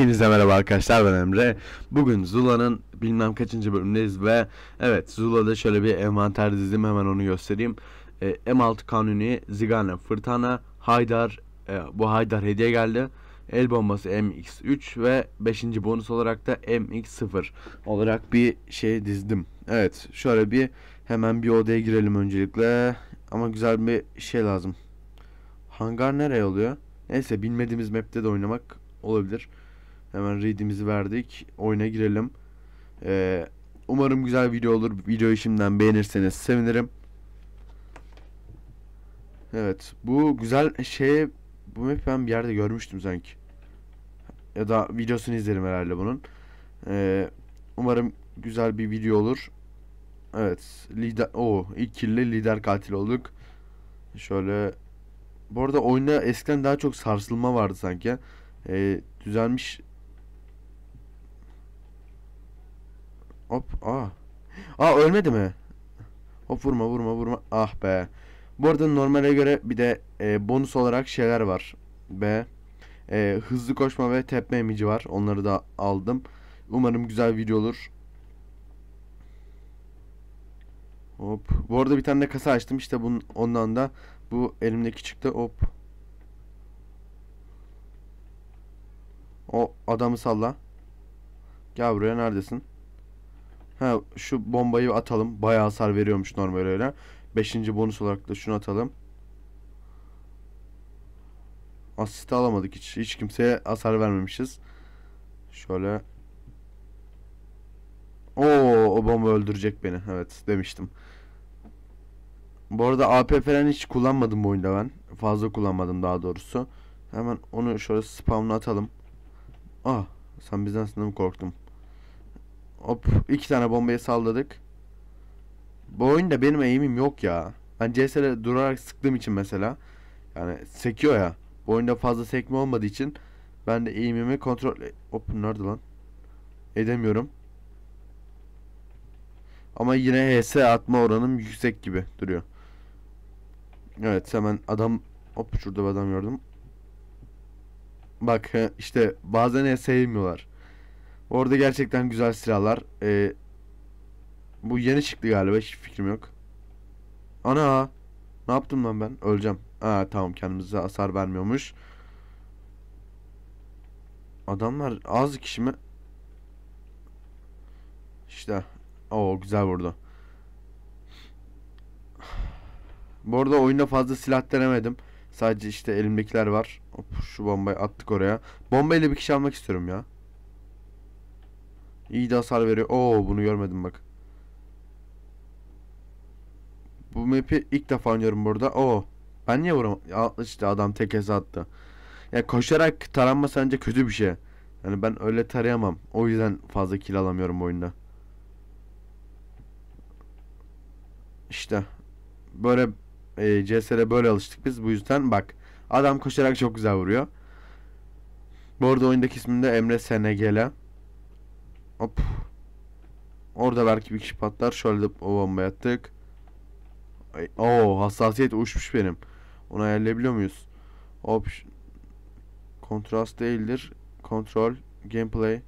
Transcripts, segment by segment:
Hepinize merhaba arkadaşlar ben Emre. Bugün Zula'nın bilmem kaçıncı bölümdeyiz ve evet Zula'da şöyle bir envanter dizdim hemen onu göstereyim. E, M6 Kanuni, Zigane Fırtana, Haydar, e, bu Haydar hediye geldi. El bombası MX3 ve 5. bonus olarak da MX0 olarak bir şey dizdim. Evet şöyle bir hemen bir odaya girelim öncelikle ama güzel bir şey lazım. Hangar nereye oluyor? Neyse bilmediğimiz map'te de oynamak olabilir. Hemen raidimizi verdik. Oyuna girelim. Ee, umarım güzel video olur. Videoyu şimdiden beğenirseniz sevinirim. Evet. Bu güzel şey bu map ben bir yerde görmüştüm sanki. Ya da videosunu izlerim herhalde bunun. Ee, umarım güzel bir video olur. Evet. Lider o ilk kirli lider katil olduk. Şöyle bu arada oyunda eskiden daha çok sarsılma vardı sanki. Ee, düzelmiş Hop. Aa. Aa ölmedi mi? Hop vurma vurma vurma. Ah be. Bu arada normale göre bir de e, bonus olarak şeyler var. Be. E, hızlı koşma ve tepme emici var. Onları da aldım. Umarım güzel video olur. Hop. Bu arada bir tane de kasa açtım. İşte bunun ondan da bu elimdeki çıktı. Hop. O adamı salla. Gel buraya neredesin? Ha şu bombayı atalım. Bayağı hasar veriyormuş normal öyle. Beşinci bonus olarak da şunu atalım. Asist alamadık hiç. Hiç kimseye hasar vermemişiz. Şöyle. Oo, o bomba öldürecek beni. Evet demiştim. Bu arada AP falan hiç kullanmadım bu oyunda ben. Fazla kullanmadım daha doğrusu. Hemen onu şöyle spamla atalım. Ah sen bizden sanırım korktum. Hop iki tane bombayı salladık. Bu oyunda benim eğimim yok ya. Ben CS'de durarak sıktığım için mesela. Yani sekiyor ya. Bu oyunda fazla sekme olmadığı için ben de eğimimi kontrol... E, hop nerede lan? Edemiyorum. Ama yine HS atma oranım yüksek gibi duruyor. Evet hemen adam... Hop şurada bir adam gördüm. Bak işte bazen HS'yi sevmiyorlar. Orada gerçekten güzel silahlar. Ee, bu yeni çıktı galiba. Hiç fikrim yok. Ana. Ne yaptım lan ben? Öleceğim. Aa, tamam kendimize hasar vermiyormuş. Adamlar az kişi mi? İşte. o güzel vurdu. Bu arada oyunda fazla silah denemedim. Sadece işte elimdekiler var. Hop, şu bombayı attık oraya. Bombayla bir kişi almak istiyorum ya. İyi de hasar veriyor. Oo bunu görmedim bak. Bu map'i ilk defa oynuyorum burada. Oo. Ben niye vuramadım? İşte adam tek hesa attı. Ya yani koşarak taranma sence kötü bir şey. Yani ben öyle tarayamam. O yüzden fazla kill alamıyorum oyunda. İşte. Böyle e, CS'de böyle alıştık biz. Bu yüzden bak. Adam koşarak çok güzel vuruyor. Bu arada oyundaki ismim de Emre Senegele. Hop. Orada belki bir kişi patlar. Şöyle de o bombayı attık. Ay, oo hassasiyet uçmuş benim. Onu ayarlayabiliyor muyuz? Hop. Kontrast değildir. Kontrol. Gameplay.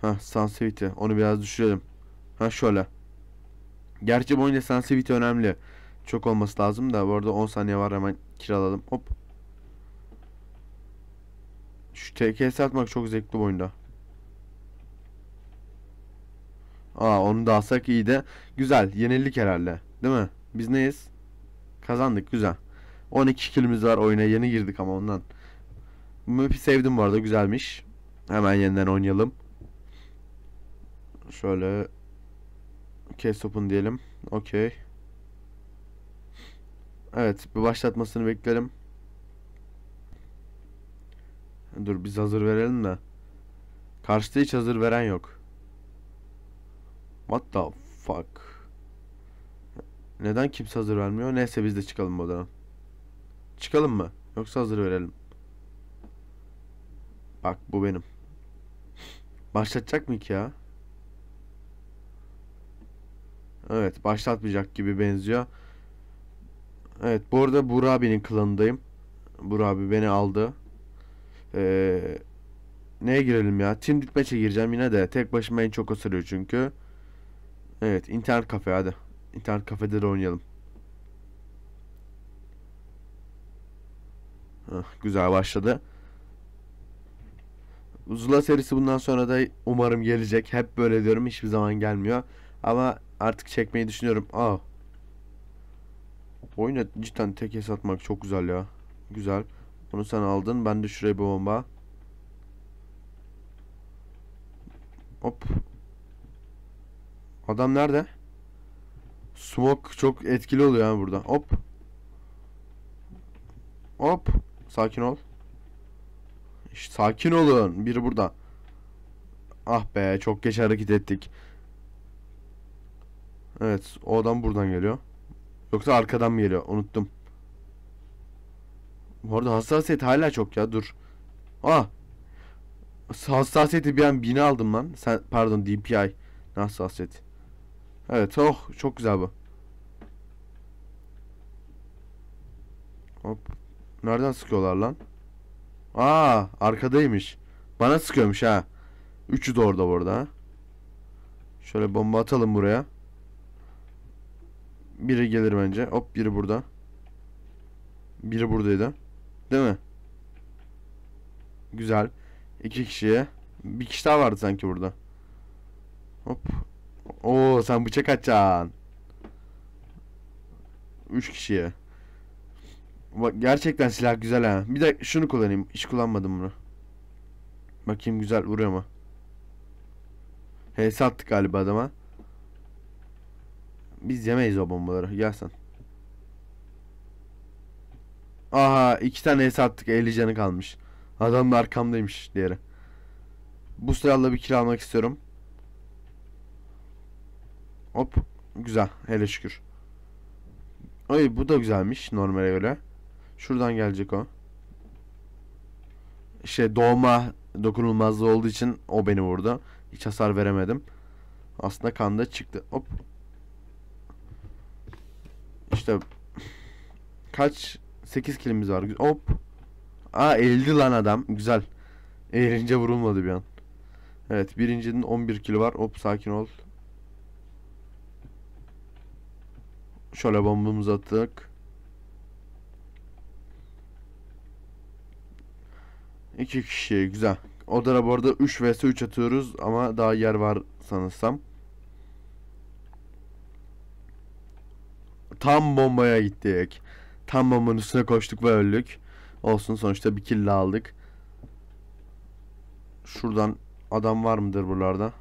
Ha sensitivity. Onu biraz düşürelim. Ha şöyle. Gerçi bu oyunda sensitivity önemli. Çok olması lazım da. Bu arada 10 saniye var hemen kiraladım. Hop. Şu TKS atmak çok zevkli bu oyunda. Aa onu da alsak iyi de. Güzel yenildik herhalde. Değil mi? Biz neyiz? Kazandık güzel. 12 kilimiz var oyuna yeni girdik ama ondan. Map'i sevdim bu arada güzelmiş. Hemen yeniden oynayalım. Şöyle case open diyelim. Okey. Evet bir başlatmasını beklerim. Dur biz hazır verelim de. Karşıda hiç hazır veren yok. What the fuck? Neden kimse hazır vermiyor? Neyse biz de çıkalım bu Çıkalım mı? Yoksa hazır verelim. Bak bu benim. Başlatacak mı ki ya? Evet başlatmayacak gibi benziyor. Evet bu arada Burak abinin klanındayım. Burak abi beni aldı. Ee, neye girelim ya? Team Deathmatch'e gireceğim yine de. Tek başıma en çok o çünkü. Evet internet kafe hadi. İnternet kafede de oynayalım. Heh, güzel başladı. Zula serisi bundan sonra da umarım gelecek. Hep böyle diyorum hiçbir zaman gelmiyor. Ama artık çekmeyi düşünüyorum. Aa. Oyuna cidden tek es atmak çok güzel ya. Güzel. Bunu sen aldın. Ben de şuraya bir bomba. Hop. Adam nerede? Smoke çok etkili oluyor yani burada. Hop. Hop. Sakin ol. sakin olun. Biri burada. Ah be çok geç hareket ettik. Evet o adam buradan geliyor. Yoksa arkadan mı geliyor? Unuttum. Bu arada hassasiyet hala çok ya dur. Ah. Hassasiyeti bir an bini aldım lan. Sen, pardon DPI. Ne Hassasiyet. Evet oh çok güzel bu. Hop. Nereden sıkıyorlar lan? Aa arkadaymış. Bana sıkıyormuş ha. Üçü de orada burada. Şöyle bomba atalım buraya. Biri gelir bence. Hop biri burada. Biri buradaydı. Değil mi? Güzel. İki kişiye. Bir kişi daha vardı sanki burada. Hop. Oo sen bıçak atacaksın. Üç kişiye. Bak gerçekten silah güzel ha. Bir de şunu kullanayım. Hiç kullanmadım bunu. Bakayım güzel vuruyor mu? HS attık galiba adama. Biz yemeyiz o bombaları. Gel sen. Aha iki tane HS attık. 50 canı kalmış. Adam da arkamdaymış diğeri. Bu silahla bir kill almak istiyorum. Hop. Güzel. Hele şükür. Ay bu da güzelmiş normale göre. Şuradan gelecek o. Şey doğma dokunulmazlığı olduğu için o beni vurdu. Hiç hasar veremedim. Aslında kan da çıktı. Hop. İşte kaç 8 kilimiz var. Hop. Aa eldi lan adam. Güzel. Eğilince vurulmadı bir an. Evet birincinin 11 kilo var. Hop sakin ol. Şöyle bombamızı attık. İki kişi güzel. Odara bu arada 3 vs 3 atıyoruz ama daha yer var sanırsam. Tam bombaya gittik. Tam bombanın üstüne koştuk ve öldük. Olsun sonuçta bir kill aldık. Şuradan adam var mıdır buralarda?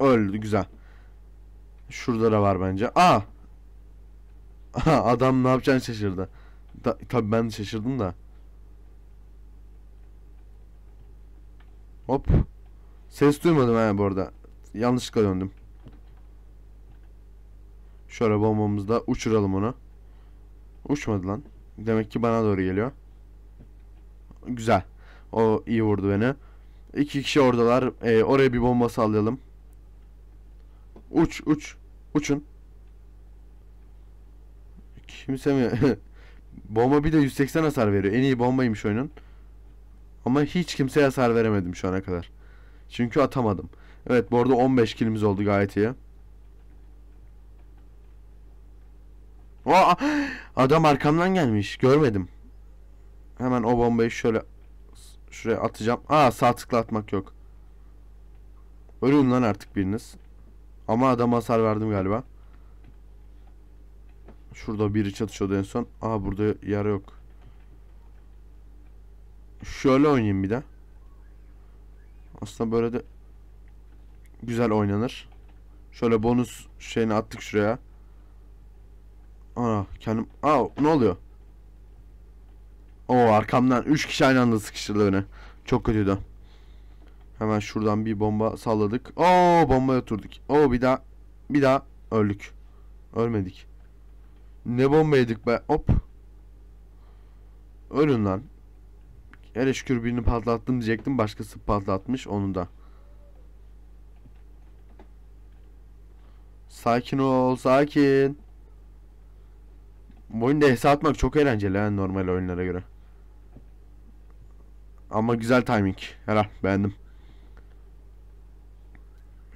Öldü güzel. Şurada da var bence. Aa! Aha, adam ne yapacağını şaşırdı. Da, tabii ben şaşırdım da. Hop. Ses duymadım ha bu arada. Yanlışlıkla döndüm. Şöyle bombamızda uçuralım onu. Uçmadı lan. Demek ki bana doğru geliyor. Güzel. O iyi vurdu beni. İki kişi oradalar. Ee, oraya bir bomba sallayalım. Uç uç. Uçun. Kimse mi? bomba bir de 180 hasar veriyor. En iyi bombaymış oyunun. Ama hiç kimseye hasar veremedim şu ana kadar. Çünkü atamadım. Evet bu arada 15 kilimiz oldu gayet iyi. Aa, adam arkamdan gelmiş. Görmedim. Hemen o bombayı şöyle şuraya atacağım. Aa sağ tıkla atmak yok. Ölün lan artık biriniz. Ama adam hasar verdim galiba. Şurada biri çatışıyordu en son. Aa burada yara yok. Şöyle oynayayım bir de. Aslında böyle de güzel oynanır. Şöyle bonus şeyini attık şuraya. Aa kendim. Aa ne oluyor? Oo arkamdan 3 kişi aynı anda sıkıştırdı beni. Çok kötüydü. Hemen şuradan bir bomba salladık. Oo bombaya oturduk. Oo bir daha bir daha öldük. Ölmedik. Ne bombaydık be. Hop. Ölün lan. Hele şükür birini patlattım diyecektim. Başkası patlatmış onu da. Sakin ol. Sakin. Bu oyunda hesa atmak çok eğlenceli ha normal oyunlara göre. Ama güzel timing. Herhal beğendim.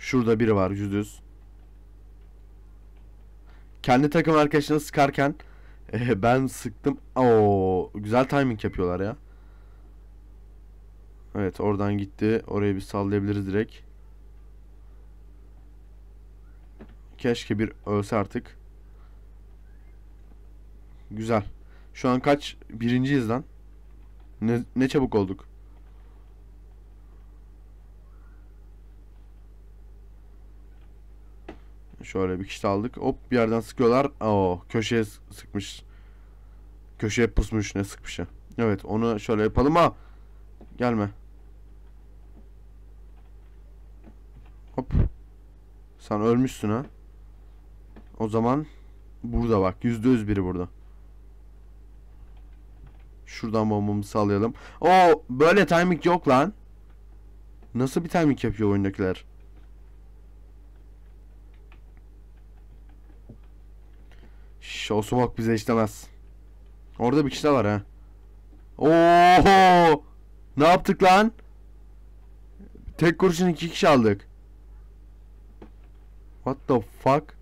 Şurada biri var yüzde düz. Kendi takım arkadaşını sıkarken e, ben sıktım. Oo, güzel timing yapıyorlar ya. Evet oradan gitti. Orayı bir sallayabiliriz direkt. Keşke bir ölse artık. Güzel. Şu an kaç? Birinciyiz lan. Ne, ne çabuk olduk. Şöyle bir kişi aldık. Hop bir yerden sıkıyorlar. Oo köşeye sıkmış. Köşeye pusmuş ne sıkmış ya. Evet onu şöyle yapalım ha. Gelme. Hop. Sen ölmüşsün ha. O zaman burada bak. Yüzde yüz biri burada. Şuradan bombamızı sallayalım. Oo böyle timing yok lan. Nasıl bir timing yapıyor oyundakiler? Şş, o bize işlemez. Orada bir kişi var ha. Oho! Ne yaptık lan? Tek kurşun iki kişi aldık. What the fuck?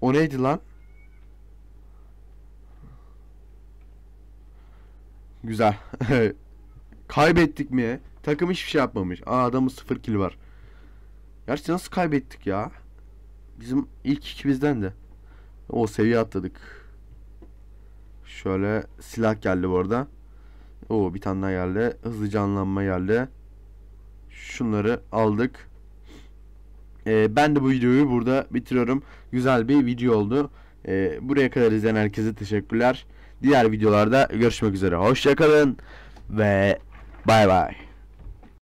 O neydi lan? Güzel. Kaybettik mi? Takım hiçbir şey yapmamış. Aa adamın sıfır kill var. Gerçi nasıl kaybettik ya? Bizim ilk ikimizden de. O seviye atladık. Şöyle silah geldi bu arada. O bir tane daha geldi. Hızlı canlanma geldi. Şunları aldık. Ee, ben de bu videoyu burada bitiriyorum. Güzel bir video oldu. Ee, buraya kadar izleyen herkese teşekkürler. Diğer videolarda görüşmek üzere. Hoşçakalın ve bay bay.